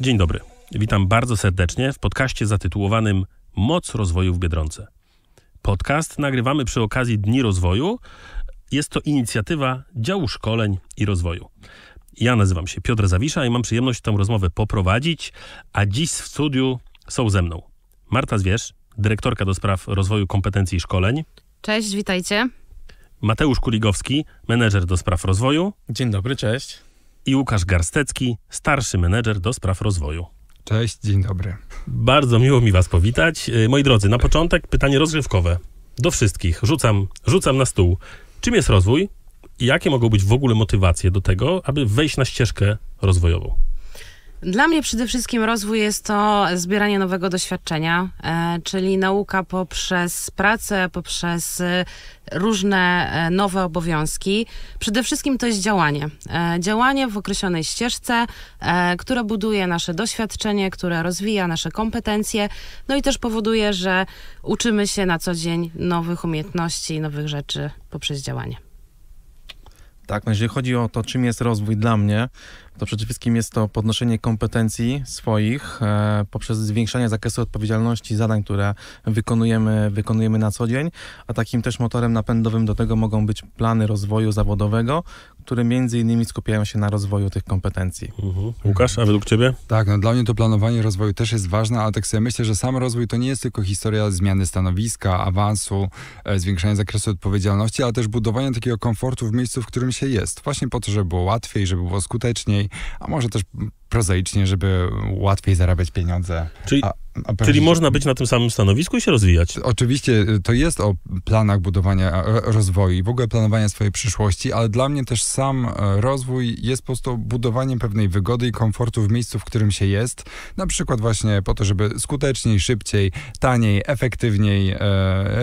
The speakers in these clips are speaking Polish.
Dzień dobry. Witam bardzo serdecznie w podcaście zatytułowanym Moc rozwoju w Biedronce. Podcast nagrywamy przy okazji Dni Rozwoju. Jest to inicjatywa działu szkoleń i rozwoju. Ja nazywam się Piotr Zawisza i mam przyjemność tę rozmowę poprowadzić, a dziś w studiu są ze mną Marta Zwierz, dyrektorka do spraw rozwoju kompetencji i szkoleń. Cześć, witajcie. Mateusz Kuligowski, menedżer do spraw rozwoju. Dzień dobry, cześć i Łukasz Garstecki, starszy menedżer do spraw rozwoju. Cześć, dzień dobry. Bardzo miło mi Was powitać. E, moi drodzy, na początek pytanie rozgrywkowe. Do wszystkich rzucam, rzucam na stół. Czym jest rozwój i jakie mogą być w ogóle motywacje do tego, aby wejść na ścieżkę rozwojową? Dla mnie przede wszystkim rozwój jest to zbieranie nowego doświadczenia, e, czyli nauka poprzez pracę, poprzez e, różne e, nowe obowiązki. Przede wszystkim to jest działanie. Działanie w określonej ścieżce, które buduje nasze doświadczenie, które rozwija nasze kompetencje, no i też powoduje, że uczymy się na co dzień nowych umiejętności, nowych rzeczy poprzez działanie. Tak, no jeżeli chodzi o to, czym jest rozwój dla mnie, to przede wszystkim jest to podnoszenie kompetencji swoich e, poprzez zwiększanie zakresu odpowiedzialności zadań, które wykonujemy, wykonujemy na co dzień, a takim też motorem napędowym do tego mogą być plany rozwoju zawodowego, które między innymi skupiają się na rozwoju tych kompetencji. Uh-huh. Łukasz, a według Ciebie? Tak, no dla mnie to planowanie rozwoju też jest ważne, ale tak sobie myślę, że sam rozwój to nie jest tylko historia zmiany stanowiska, awansu, e, zwiększania zakresu odpowiedzialności, ale też budowania takiego komfortu w miejscu, w którym się jest. Właśnie po to, żeby było łatwiej, żeby było skuteczniej, a może też prozaicznie, żeby łatwiej zarabiać pieniądze. Czyli, a, a czyli można być na tym samym stanowisku i się rozwijać. Oczywiście y, to jest o planach budowania rozwoju i w ogóle planowania swojej przyszłości, ale dla mnie też sam e, rozwój jest po prostu budowaniem pewnej wygody i komfortu w miejscu, w którym się jest. Na przykład właśnie po to, żeby skuteczniej, szybciej, taniej, efektywniej e,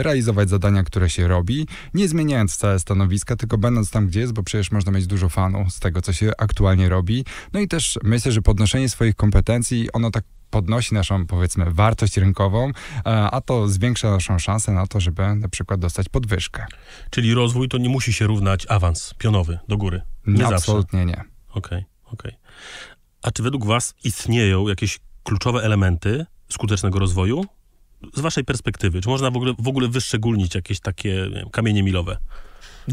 realizować zadania, które się robi, nie zmieniając całe stanowiska, tylko będąc tam, gdzie jest, bo przecież można mieć dużo fanów z tego, co się aktualnie robi. No i też myślę, że że podnoszenie swoich kompetencji, ono tak podnosi naszą, powiedzmy, wartość rynkową, e, a to zwiększa naszą szansę na to, żeby na przykład dostać podwyżkę. Czyli rozwój to nie musi się równać awans pionowy do góry? Nie, zawsze. absolutnie nie. Okej, okay, okej. Okay. A czy według was istnieją jakieś kluczowe elementy skutecznego rozwoju? Z waszej perspektywy, czy można w ogóle, w ogóle wyszczególnić jakieś takie wiem, kamienie milowe?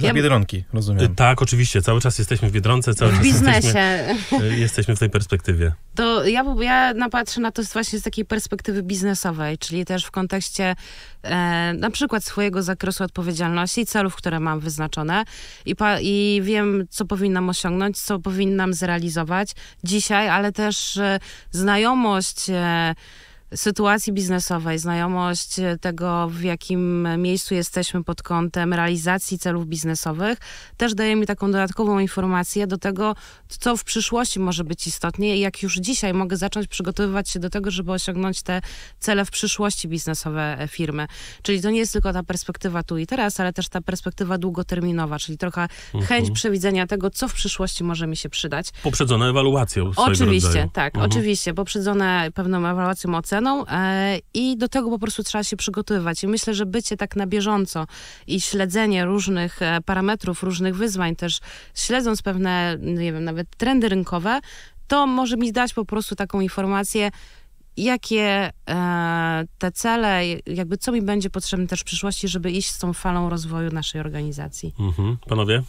Dla Biedronki, rozumiem. E, tak, oczywiście. Cały czas jesteśmy w Biedronce, cały czas w biznesie. Jesteśmy, jesteśmy w tej perspektywie. To ja, ja napatrzę na to właśnie z takiej perspektywy biznesowej, czyli też w kontekście e, na przykład swojego zakresu odpowiedzialności, i celów, które mam wyznaczone i, pa, i wiem, co powinnam osiągnąć, co powinnam zrealizować dzisiaj, ale też e, znajomość e, sytuacji biznesowej, znajomość e, tego, w jakim miejscu jesteśmy pod kątem realizacji celów biznesowych, też daje mi taką dodatkową informację do tego, co w przyszłości może być istotnie i jak już dzisiaj mogę zacząć przygotowywać się do tego, żeby osiągnąć te cele w przyszłości biznesowe e, firmy. Czyli to nie jest tylko ta perspektywa tu i teraz, ale też ta perspektywa długoterminowa, czyli trochę mhm. chęć przewidzenia tego, co w przyszłości może mi się przydać. Poprzedzone ewaluacją. Oczywiście, tak, mhm. oczywiście, poprzedzone pewną ewaluacją ocen E, i do tego po prostu trzeba się przygotowywać. I myślę, że bycie tak na bieżąco i śledzenie różnych e, parametrów, różnych wyzwań, też śledząc pewne, nie wiem, nawet trendy rynkowe, to może mi dać po prostu taką informację, jakie e, te cele, jakby co mi będzie potrzebne też w przyszłości, żeby iść z tą falą rozwoju naszej organizacji. Mhm. Panowie?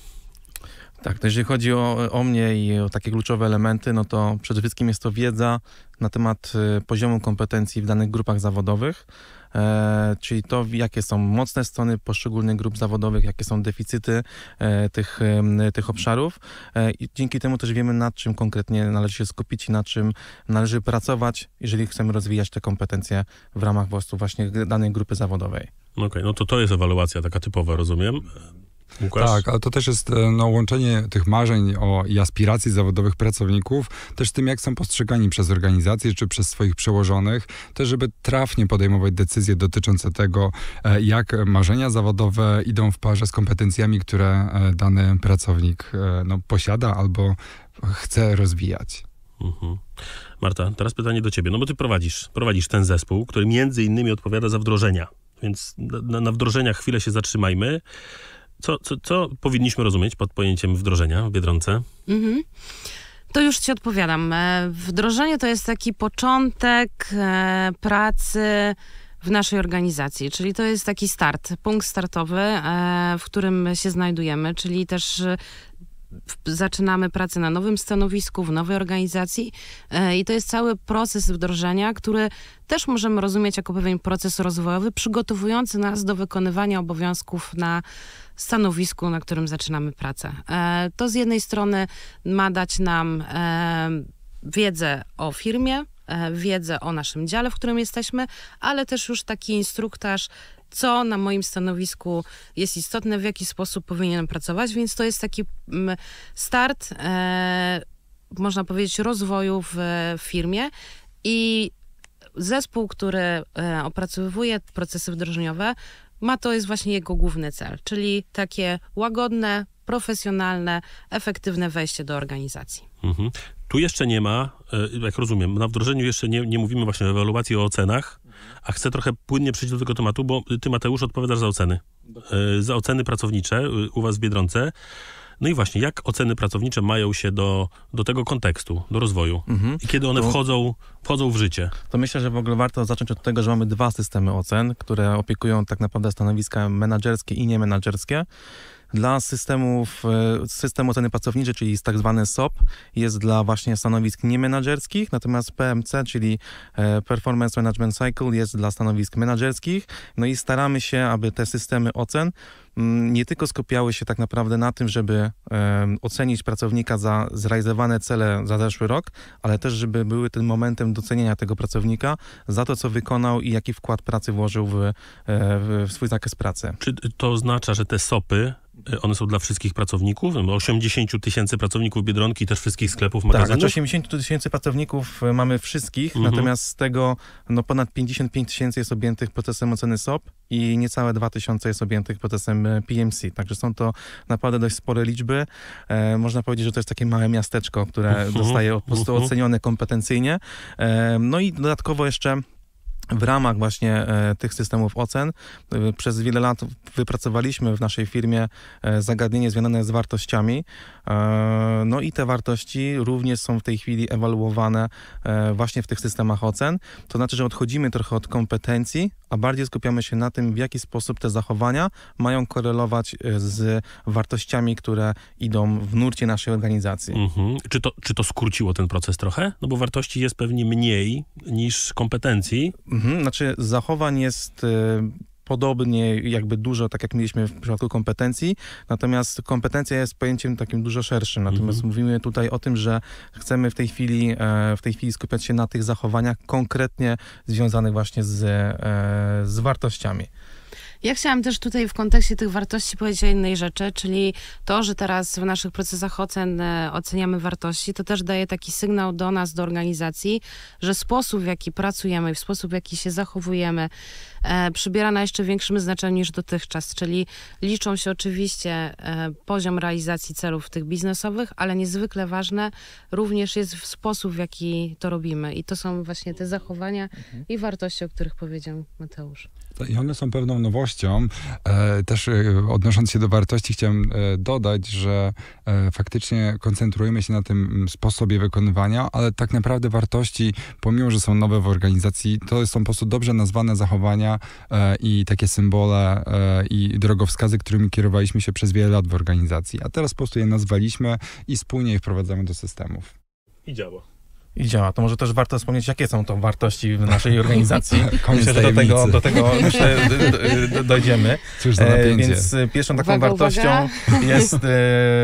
Tak, to jeżeli chodzi o, o mnie i o takie kluczowe elementy, no to przede wszystkim jest to wiedza na temat y, poziomu kompetencji w danych grupach zawodowych, e, czyli to, jakie są mocne strony poszczególnych grup zawodowych, jakie są deficyty e, tych, e, tych obszarów. E, I dzięki temu też wiemy, nad czym konkretnie należy się skupić i na czym należy pracować, jeżeli chcemy rozwijać te kompetencje w ramach właśnie danej grupy zawodowej. Okej, okay, no to to jest ewaluacja taka typowa, rozumiem. Łukasz? Tak, ale to też jest e, no, łączenie tych marzeń o, i aspiracji zawodowych pracowników też z tym, jak są postrzegani przez organizacje czy przez swoich przełożonych, też żeby trafnie podejmować decyzje dotyczące tego, e, jak marzenia zawodowe idą w parze z kompetencjami, które e, dany pracownik no, posiada albo chce rozwijać. Mhm. Marta, teraz pytanie do ciebie, no bo ty prowadzisz, prowadzisz ten zespół, który między innymi odpowiada za wdrożenia, więc na, na wdrożeniach chwilę się zatrzymajmy. Co, co, co powinniśmy rozumieć pod pojęciem wdrożenia w Biedronce? Mhm. To już Ci odpowiadam. E, wdrożenie to jest taki początek e, pracy w naszej organizacji, czyli to jest taki start, punkt startowy, e, w którym się znajdujemy, czyli też zaczynamy pracę na nowym stanowisku, w nowej organizacji e, i to jest cały proces wdrożenia, który też możemy rozumieć jako pewien proces rozwojowy, przygotowujący nas do wykonywania obowiązków na stanowisku, na którym zaczynamy pracę. E, to z jednej strony ma dać nam e, wiedzę o firmie, E, wiedzę o naszym dziale, w którym jesteśmy, ale też już taki instruktaż, co na moim stanowisku jest istotne, w jaki sposób powinienem pracować, więc to jest taki mm, start, e, można powiedzieć, rozwoju w e, firmie i zespół, który opracowuje procesy wdrożeniowe, ma to jest właśnie jego główny cel, czyli takie łagodne, profesjonalne, efektywne wejście do organizacji. Mhm. Tu jeszcze nie ma Y, jak rozumiem, na wdrożeniu jeszcze nie, nie mówimy właśnie o ewaluacji, o ocenach, a chcę trochę płynnie przejść do tego tematu, bo ty, Mateusz, odpowiadasz za oceny. Y, za oceny pracownicze y, u was w Biedronce. No i właśnie, jak oceny pracownicze mają się do, do tego kontekstu, do rozwoju? Mhm. I kiedy one wchodzą, wchodzą w życie? To myślę, że w ogóle warto zacząć od tego, że mamy dwa systemy ocen, które opiekują tak naprawdę stanowiska menedżerskie i niemenedżerskie. Dla systemów, e, system oceny pracowniczej, czyli tak zwany SOP, jest dla właśnie stanowisk niemenadżerskich, natomiast PMC, czyli e, Performance Management Cycle, jest dla stanowisk menadżerskich. No i staramy się, aby te systemy ocen mm, nie tylko skupiały się tak naprawdę na tym, żeby e, ocenić pracownika za zrealizowane cele za zeszły rok, ale też, żeby były tym momentem docenienia tego pracownika za to, co wykonał i jaki wkład pracy włożył w, w swój zakres pracy. Czy to oznacza, że te SOPy one są dla wszystkich pracowników? 80 tysięcy pracowników Biedronki, też wszystkich sklepów, tak, magazynów? Tak, znaczy 80 tysięcy pracowników y, mamy wszystkich, mhm. natomiast z tego no, ponad 55 tysięcy jest objętych procesem oceny SOP i niecałe 2 tysiące jest objętych procesem y, PMC. Także są to naprawdę dość spore liczby. E, można powiedzieć, że to jest takie małe miasteczko, które uh mhm, -huh, zostaje po prostu uh mhm. -huh. ocenione kompetencyjnie. E, no i dodatkowo jeszcze w ramach właśnie e, tych systemów ocen e, przez wiele lat wypracowaliśmy w naszej firmie e, zagadnienie związane z wartościami. No i te wartości również są w tej chwili ewaluowane właśnie w tych systemach ocen. To znaczy, że odchodzimy trochę od kompetencji, a bardziej skupiamy się na tym, w jaki sposób te zachowania mają korelować e, z wartościami, które idą w nurcie naszej organizacji. Mhm. Czy, to, czy to skróciło ten proces trochę? No bo wartości jest pewnie mniej niż kompetencji. Mhm. Znaczy, zachowań jest. E, podobnie jakby dużo, tak jak mieliśmy w przypadku kompetencji, natomiast kompetencja jest pojęciem takim dużo szerszym, natomiast mhm. mówimy tutaj o tym, że chcemy w tej chwili e, w tej chwili skupiać się na tych zachowaniach konkretnie związanych właśnie z, e, z wartościami. Ja chciałam też tutaj w kontekście tych wartości powiedzieć o innej rzeczy, czyli to, że teraz w naszych procesach ocen e, oceniamy wartości, to też daje taki sygnał do nas, do organizacji, że sposób, w jaki pracujemy i w sposób, w jaki się zachowujemy, e, przybiera na jeszcze większym znaczeniu niż dotychczas, czyli liczą się oczywiście e, poziom realizacji celów tych biznesowych, ale niezwykle ważne również jest w sposób, w jaki to robimy. I to są właśnie te zachowania mhm. i wartości, o których powiedział Mateusz. I one są pewną nowością. E, też e, odnosząc się do wartości, chciałem e, dodać, że faktycznie koncentrujemy się na tym mm, sposobie wykonywania, ale tak naprawdę wartości, pomimo że są nowe w organizacji, to są po prostu dobrze nazwane zachowania i takie symbole i drogowskazy, którymi kierowaliśmy się przez wiele lat w organizacji. A teraz po prostu je nazwaliśmy i wspólnie je wprowadzamy do systemów. I działa i działa. To może też warto wspomnieć, jakie są to wartości w naszej organizacji. myślę, że do tego, do tego myślę, dojdziemy. Cóż za E, więc e, pierwszą taką uwaga, wartością uwaga. jest e,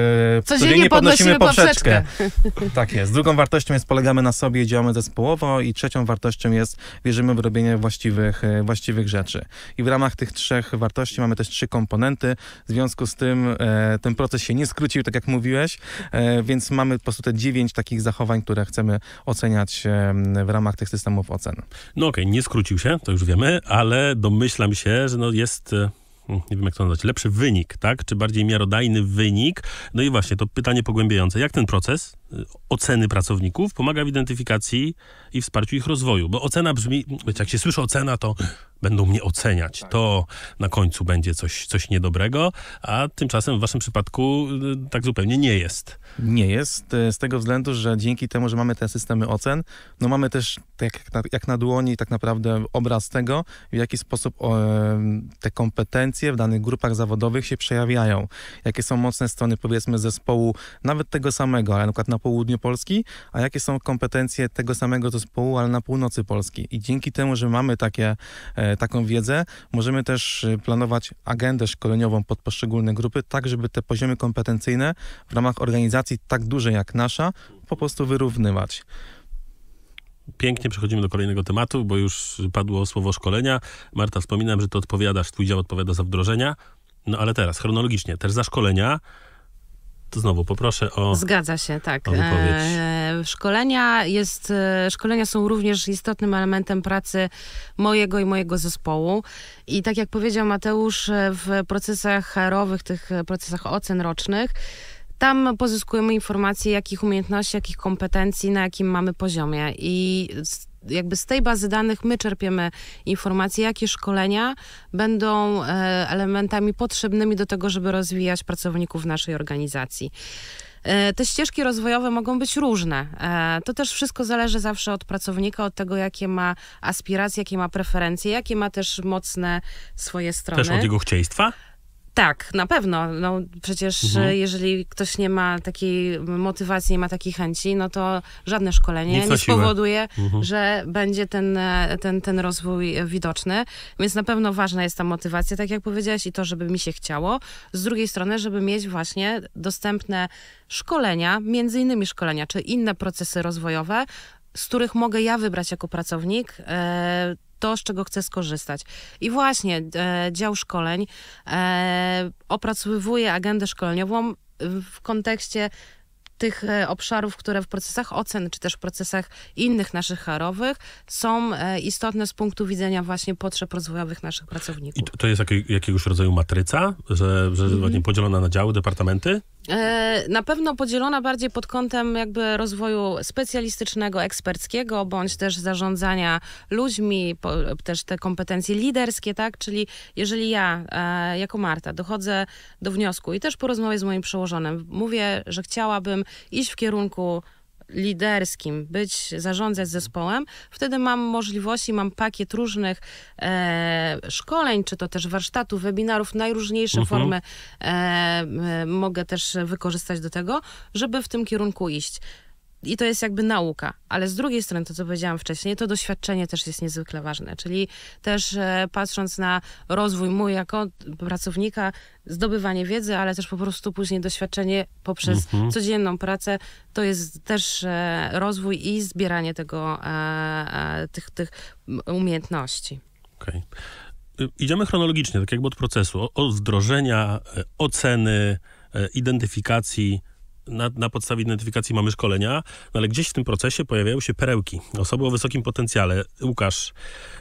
codziennie podnosimy poprzeczkę. poprzeczkę. Tak jest. Drugą wartością jest polegamy na sobie i działamy zespołowo i trzecią wartością jest wierzymy w robienie właściwych, e, właściwych rzeczy. I w ramach tych trzech wartości mamy też trzy komponenty. W związku z tym e, ten proces się nie skrócił, tak jak mówiłeś, e, więc mamy po prostu te dziewięć takich zachowań, które chcemy oceniać w ramach tych systemów ocen. No okej, okay, nie skrócił się, to już wiemy, ale domyślam się, że no jest e, hmm, nie wiem jak to nazwać, lepszy wynik, tak? Czy bardziej miarodajny wynik? No i właśnie, to pytanie pogłębiające. Jak ten proces Y, oceny pracowników, pomaga w identyfikacji i wsparciu ich rozwoju. Bo ocena brzmi, jak się słyszy ocena, to będą mnie oceniać. Tak. To na końcu będzie coś, coś niedobrego, a tymczasem w waszym przypadku y, tak zupełnie nie jest. Nie jest, y, z tego względu, że dzięki temu, że mamy te systemy ocen, no mamy też tak na, jak na dłoni tak naprawdę obraz tego, w jaki sposób te kompetencje w danych grupach zawodowych się przejawiają. Jakie są mocne strony powiedzmy zespołu, nawet tego samego, ale na przykład na południu Polski, a jakie są kompetencje tego samego zespołu, ale na północy Polski. I dzięki temu, że mamy takie, e, taką wiedzę, możemy też e, planować agendę szkoleniową pod poszczególne grupy, tak żeby te poziomy kompetencyjne w ramach organizacji tak dużej jak nasza po prostu wyrównywać. Pięknie przechodzimy do kolejnego tematu, bo już padło słowo szkolenia. Marta, wspominam, że ty odpowiadasz, twój dział odpowiada za wdrożenia. No ale teraz, chronologicznie, też za szkolenia, to znowu poproszę o. Zgadza się, tak. E, szkolenia, jest, e, szkolenia są również istotnym elementem pracy mojego i mojego zespołu. I tak jak powiedział Mateusz, e, w procesach HR-owych, tych e, procesach ocen rocznych, tam pozyskujemy informacje, jakich umiejętności, jakich kompetencji, na jakim mamy poziomie. I jakby z tej bazy danych my czerpiemy informacje, jakie szkolenia będą e, elementami potrzebnymi do tego, żeby rozwijać pracowników naszej organizacji. E, te ścieżki rozwojowe mogą być różne. E, to też wszystko zależy zawsze od pracownika, od tego, jakie ma aspiracje, jakie ma preferencje, jakie ma też mocne swoje strony. Też od jego chcieństwa? Tak, na pewno. No, przecież mhm. E, jeżeli ktoś nie ma takiej motywacji, nie ma takiej chęci, no to żadne szkolenie nie spowoduje, mhm. że będzie ten, e, ten, ten rozwój e, widoczny. Więc na pewno ważna jest ta motywacja, tak jak powiedziałeś, i to, żeby mi się chciało. Z drugiej strony, żeby mieć właśnie dostępne szkolenia, między innymi szkolenia, czy inne procesy rozwojowe, z których mogę ja wybrać jako pracownik. Yy, to, z czego chcę skorzystać. I właśnie e, dział szkoleń e, opracowywuje agendę szkoleniową w kontekście tych e, obszarów, które w procesach ocen, czy też w procesach innych naszych harowych są e, istotne z punktu widzenia właśnie potrzeb rozwojowych naszych pracowników. I to jest jakiegoś rodzaju matryca, że, że mm -hmm. podzielona na działy, departamenty? E, na pewno podzielona bardziej pod kątem jakby rozwoju specjalistycznego, eksperckiego, bądź też zarządzania ludźmi, też te kompetencje liderskie, tak? Czyli jeżeli ja e, jako Marta dochodzę do wniosku i też po rozmowie z moim przełożonym mówię, że chciałabym iść w kierunku liderskim, być, zarządzać zespołem, wtedy mam możliwości, mam pakiet różnych e, szkoleń, czy to też warsztatów, webinarów, najróżniejsze uh mhm. -huh. formy e, mogę też wykorzystać do tego, żeby w tym kierunku iść i to jest jakby nauka, ale z drugiej strony, to co powiedziałam wcześniej, to doświadczenie też jest niezwykle ważne, czyli też e, patrząc na rozwój mój jako pracownika, zdobywanie wiedzy, ale też po prostu później doświadczenie poprzez mhm. codzienną pracę, to jest też e, rozwój i zbieranie tego, e, e tych, tych umiejętności. Okej. Okay. Idziemy chronologicznie, tak jakby od procesu, od wdrożenia, e, oceny, e, identyfikacji, na, na, podstawie identyfikacji mamy szkolenia, no ale gdzieś w tym procesie pojawiają się perełki, osoby o wysokim potencjale. Łukasz,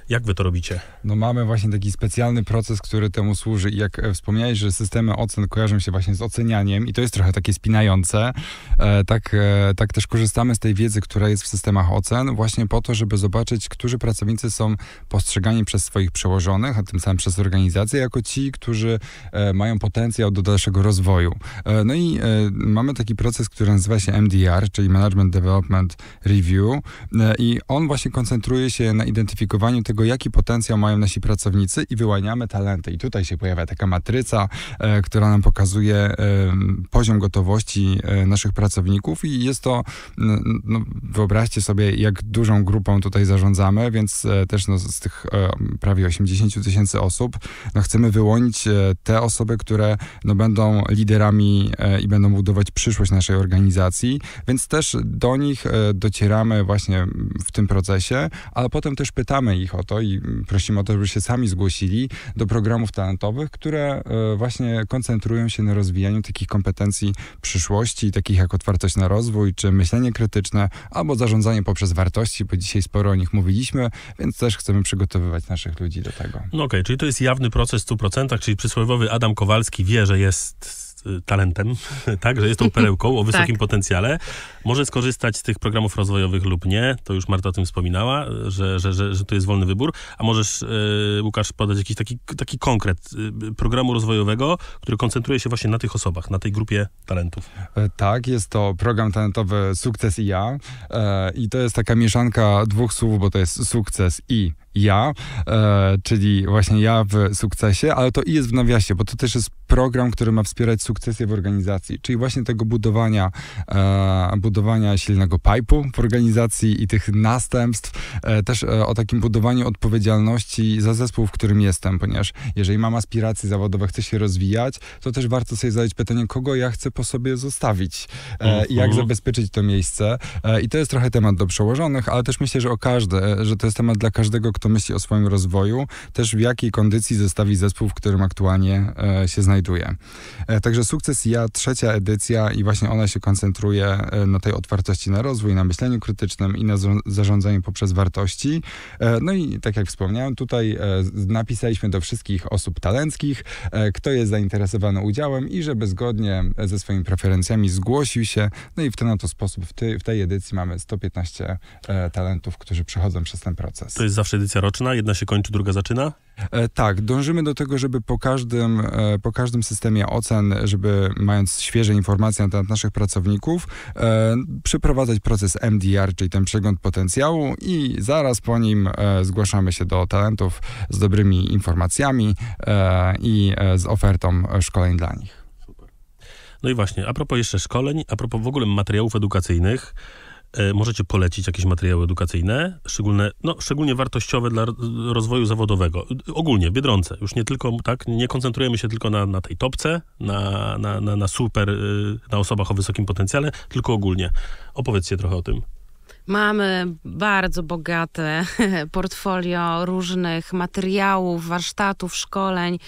jak wy to robicie? No mamy właśnie taki specjalny proces, który temu służy i jak e, wspomniałeś, że systemy ocen kojarzą się właśnie z ocenianiem i to jest trochę takie spinające, e, tak, e, tak też korzystamy z tej wiedzy, która jest w systemach ocen właśnie po to, żeby zobaczyć, którzy pracownicy są postrzegani przez swoich przełożonych, a tym samym przez organizację, jako ci, którzy e, mają potencjał do dalszego rozwoju. E, no i e, mamy taki taki proces, który nazywa się MDR, czyli Management Development Review e, i on właśnie koncentruje się na identyfikowaniu tego, jaki potencjał mają nasi pracownicy i wyłaniamy talenty. I tutaj się pojawia taka matryca, e, która nam pokazuje e, poziom gotowości naszych pracowników i jest to, no, wyobraźcie sobie, jak dużą grupą tutaj zarządzamy, więc też no, z tych prawie 80 tysięcy osób, no, chcemy wyłonić te osoby, które no, będą liderami i będą budować przyszłość przyszłość naszej organizacji, więc też do nich e, docieramy właśnie w tym procesie, ale potem też pytamy ich o to i prosimy o to, żeby się sami zgłosili do programów talentowych, które e, właśnie koncentrują się na rozwijaniu takich kompetencji przyszłości, takich jak otwartość na rozwój, czy myślenie krytyczne, albo zarządzanie poprzez wartości, bo dzisiaj sporo o nich mówiliśmy, więc też chcemy przygotowywać naszych ludzi do tego. No okej, okay, czyli to jest jawny proces w 100%, czyli przysłowiowy Adam Kowalski wie, że jest Y, talentem, tak, że jest tą perełką o tak. wysokim tak. potencjale, może skorzystać z tych programów rozwojowych lub nie, to już Marta o tym wspominała, że, że, że, że to jest wolny wybór, a możesz, y, Łukasz, podać jakiś taki, taki konkret y, programu rozwojowego, który koncentruje się właśnie na tych osobach, na tej grupie talentów. E, tak, jest to program talentowy Sukces i ja e, i to jest taka mieszanka dwóch słów, bo to jest sukces i ja, e, czyli właśnie ja w sukcesie, ale to i jest w nawiasie, bo to też jest program, który ma wspierać sukcesję w organizacji, czyli właśnie tego budowania, e, budowania silnego pipe'u w organizacji i tych następstw, e, też e, o takim budowaniu odpowiedzialności za zespół, w którym jestem, ponieważ jeżeli mam aspiracje zawodowe, chcę się rozwijać, to też warto sobie zadać pytanie, kogo ja chcę po sobie zostawić e, i jak mhm. zabezpieczyć to miejsce. E, I to jest trochę temat do przełożonych, ale też myślę, że o każdy, e, że to jest temat dla każdego, kto myśli o swoim rozwoju, też w jakiej kondycji zostawi zespół, w którym aktualnie się znajduje znajduje. E, także sukces ja, trzecia edycja i właśnie ona się koncentruje e, na tej otwartości na rozwój, na myśleniu krytycznym i na zarządzaniu poprzez wartości. E, no i tak jak wspomniałem, tutaj napisaliśmy do wszystkich osób talenckich, kto jest zainteresowany udziałem i żeby zgodnie ze swoimi preferencjami zgłosił się. No i w ten oto sposób w, w tej edycji mamy 115 talentów, którzy przechodzą przez ten proces. To jest zawsze edycja roczna, jedna się kończy, druga zaczyna? E, tak, dążymy do tego, żeby po każdym, e, po każdym systemie ocen, żeby mając świeże informacje na temat naszych pracowników, e, przeprowadzać proces MDR, czyli ten przegląd potencjału i zaraz po nim zgłaszamy się do talentów z dobrymi informacjami i z ofertą szkoleń dla nich. No i właśnie, a propos jeszcze szkoleń, a propos w ogóle materiałów edukacyjnych, E, możecie polecić jakieś materiały edukacyjne, szczególne, no, szczególnie wartościowe dla rozwoju zawodowego. Y, ogólnie, w Biedronce. Już nie tylko, tak, nie koncentrujemy się tylko na, na tej topce, na, na, na, na super, y, na osobach o wysokim potencjale, tylko ogólnie. Opowiedzcie trochę o tym. Mamy bardzo bogate portfolio różnych materiałów, warsztatów, szkoleń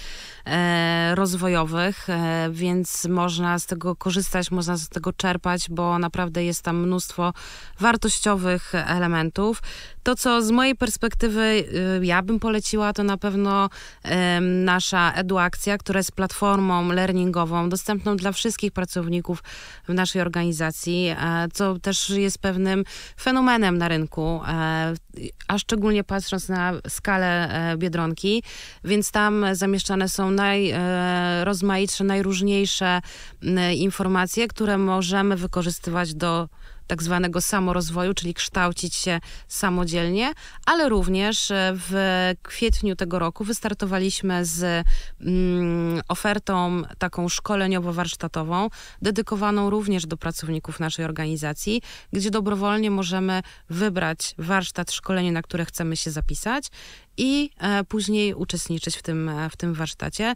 e, rozwojowych, e, więc można z tego korzystać, można z tego czerpać, bo naprawdę jest tam mnóstwo wartościowych elementów. To, co z mojej perspektywy e, ja bym poleciła, to na pewno e, nasza eduakcja, która jest platformą learningową, dostępną dla wszystkich pracowników w naszej organizacji, e, co też jest pewnym fenomenem na rynku, e, a szczególnie patrząc na skalę e, Biedronki, więc tam zamieszczane są najrozmaitsze, e, najróżniejsze informacje, które możemy wykorzystywać do tak zwanego samorozwoju, czyli kształcić się samodzielnie, ale również e, w kwietniu tego roku wystartowaliśmy z mm, ofertą taką szkoleniowo-warsztatową, dedykowaną również do pracowników naszej organizacji, gdzie dobrowolnie możemy wybrać warsztat, szkolenie, na które chcemy się zapisać i e, później uczestniczyć w tym, e, w tym warsztacie.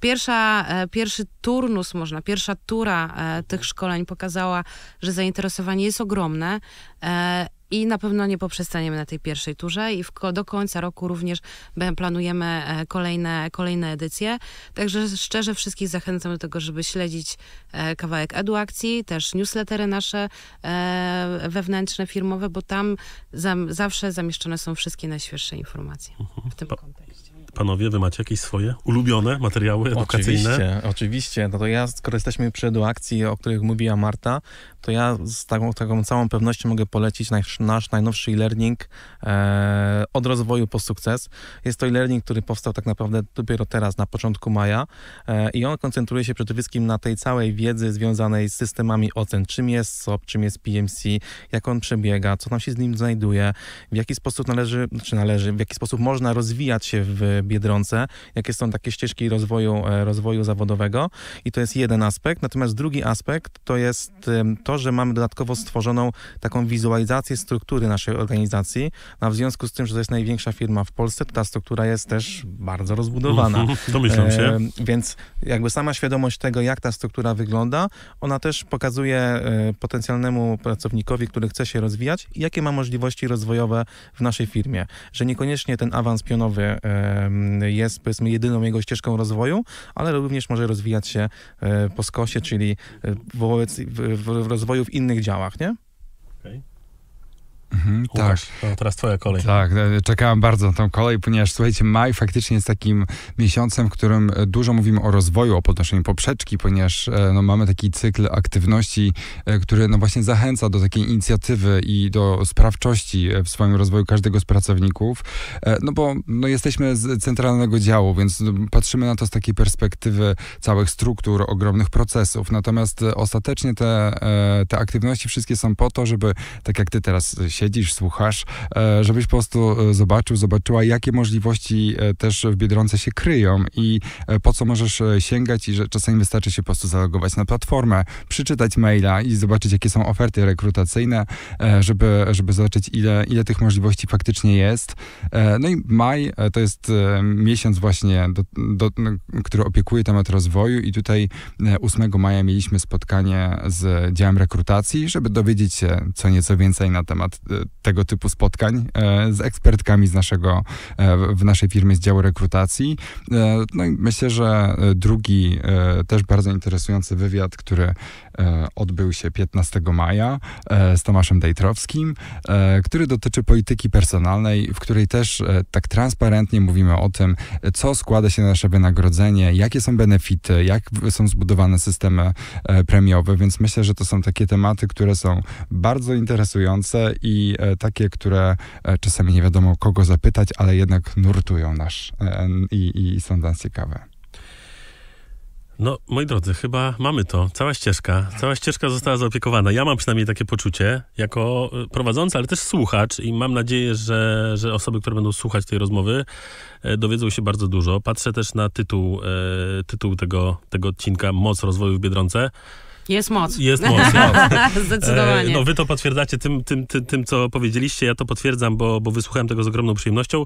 Pierwsza, e, pierwszy turnus, można, pierwsza tura e, tych szkoleń pokazała, że zainteresowanie jest ogromne. E, I na pewno nie poprzestaniemy na tej pierwszej turze i w, do końca roku również e, planujemy e, kolejne, kolejne edycje. Także szczerze wszystkich zachęcam do tego, żeby śledzić kawałek eduakcji, też newslettery nasze wewnętrzne, firmowe, bo tam zawsze zamieszczone są wszystkie najświeższe informacje mhm. w tym kontekście. Panowie, wy macie jakieś swoje ulubione materiały edukacyjne? Oczywiście, oczywiście. No to ja, skoro jesteśmy przy edukacji, o których mówiła Marta, to ja z taką, taką całą pewnością mogę polecić nasz, nasz najnowszy e-learning e, od rozwoju po sukces. Jest to e-learning, który powstał tak naprawdę dopiero teraz, na początku maja e, i on koncentruje się przede wszystkim na tej całej wiedzy związanej z systemami ocen, czym jest SOP, czym jest PMC, jak on przebiega, co nam się z nim znajduje, w jaki sposób należy, czy należy, w jaki sposób można rozwijać się w Biedronce, jakie są takie ścieżki rozwoju, e, rozwoju zawodowego i to jest jeden aspekt. Natomiast drugi aspekt to jest to to, że mamy dodatkowo stworzoną taką wizualizację struktury naszej organizacji, a no w związku z tym, że to jest największa firma w Polsce, to ta struktura jest też bardzo rozbudowana. Domyślam mhm, mhm, e, się. E, więc jakby sama świadomość tego, jak ta struktura wygląda, ona też pokazuje e, potencjalnemu pracownikowi, który chce się rozwijać, jakie ma możliwości rozwojowe w naszej firmie. Że niekoniecznie ten awans pionowy jest powiedzmy jedyną jego ścieżką rozwoju, ale również może rozwijać się e, po skosie, czyli wobec w, w, w rozwoju w innych działach, nie? Okay. Mhm, Łukasz, tak. teraz twoja kolej. Tak, e, czekałem bardzo na tą kolej, ponieważ słuchajcie, maj faktycznie jest takim miesiącem, w którym e, dużo mówimy o rozwoju, o podnoszeniu poprzeczki, ponieważ e, no, mamy taki cykl aktywności, który no właśnie zachęca do takiej inicjatywy i do sprawczości w swoim rozwoju każdego z pracowników, no bo no, jesteśmy z centralnego działu, więc no, patrzymy na to z takiej perspektywy całych struktur, ogromnych procesów, natomiast ostatecznie te, te aktywności wszystkie są po to, żeby, tak jak ty teraz siedzisz, słuchasz, e, żebyś po prostu e, zobaczył, zobaczyła, jakie możliwości e, też w Biedronce się kryją i po co możesz sięgać i że czasami wystarczy się po prostu zalogować na platformę, przeczytać maila i zobaczyć, jakie są oferty rekrutacyjne, żeby, żeby zobaczyć, ile, ile tych możliwości faktycznie jest. No i maj to jest miesiąc właśnie, do, do, który opiekuje temat rozwoju i tutaj 8 maja mieliśmy spotkanie z działem rekrutacji, żeby dowiedzieć się co nieco więcej na temat E, tego typu spotkań e, z ekspertkami z naszego, e, w naszej firmie z działu rekrutacji. No i myślę, że drugi też bardzo interesujący wywiad, który odbył się 15 maja z Tomaszem Dejtrowskim, który dotyczy polityki personalnej, w której też tak transparentnie mówimy o tym, co składa się na nasze wynagrodzenie, jakie są benefity, jak są zbudowane systemy premiowe, więc myślę, że to są takie tematy, które są bardzo interesujące i i e, takie, które e, czasami nie wiadomo kogo zapytać, ale jednak nurtują nasz e, i, i są dla nas ciekawe. No, moi drodzy, chyba mamy to. Cała ścieżka, cała ścieżka została zaopiekowana. Ja mam przynajmniej takie poczucie, jako prowadzący, ale też słuchacz i mam nadzieję, że, że osoby, które będą słuchać tej rozmowy, dowiedzą się bardzo dużo. Patrzę też na tytuł, tytuł tego, tego odcinka Moc rozwoju w Biedronce. Jest moc. Jest moc. No. E, Zdecydowanie. no wy to potwierdzacie tym, tym, tym, tym, co powiedzieliście. Ja to potwierdzam, bo, bo wysłuchałem tego z ogromną przyjemnością.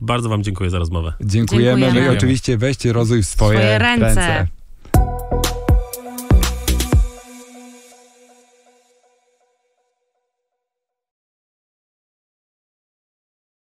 Bardzo wam dziękuję za rozmowę. Dziękujemy. Dziękujemy. No i oczywiście weźcie rozwój w swoje, swoje ręce. ręce.